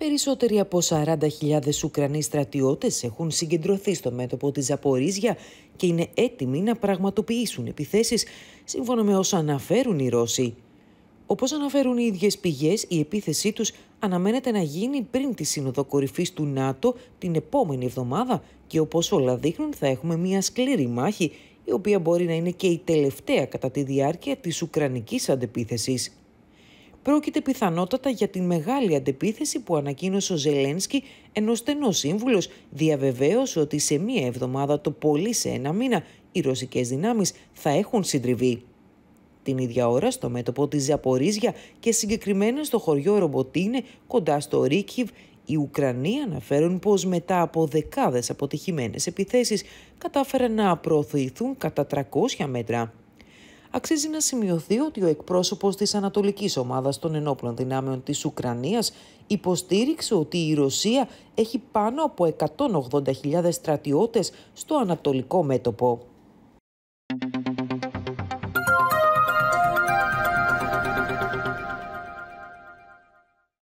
Περισσότεροι από 40.000 Ουκρανοί στρατιώτες έχουν συγκεντρωθεί στο μέτωπο της Ζαπορίζια και είναι έτοιμοι να πραγματοποιήσουν επιθέσεις, σύμφωνα με όσα αναφέρουν οι Ρώσοι. Όπως αναφέρουν οι ίδιες πηγές, η επίθεσή τους αναμένεται να γίνει πριν τη Σύνοδο Κορυφής του ΝΑΤΟ την επόμενη εβδομάδα και όπως όλα δείχνουν θα έχουμε μια σκληρή μάχη, η οποία μπορεί να είναι και η τελευταία κατά τη διάρκεια της Ουκρανικής αντεπίθεσης πρόκειται πιθανότατα για την μεγάλη αντεπίθεση που ανακοίνωσε ο Ζελένσκι, ενώ στενός σύμβουλος διαβεβαίωσε ότι σε μία εβδομάδα το πολύ σε ένα μήνα οι ρωσικές δυνάμεις θα έχουν συντριβεί. Την ίδια ώρα στο μέτωπο της Ζαπορίζια και συγκεκριμένα στο χωριό Ρομποτίνε κοντά στο Ρίκιβ, οι Ουκρανοί αναφέρουν πως μετά από δεκάδες αποτυχημένες επιθέσεις κατάφεραν να προωθηθούν κατά 300 μέτρα αξίζει να σημειωθεί ότι ο εκπρόσωπος της Ανατολικής Ομάδας των Ενόπλων Δυνάμεων της Ουκρανίας υποστήριξε ότι η Ρωσία έχει πάνω από 180.000 στρατιώτες στο ανατολικό μέτωπο.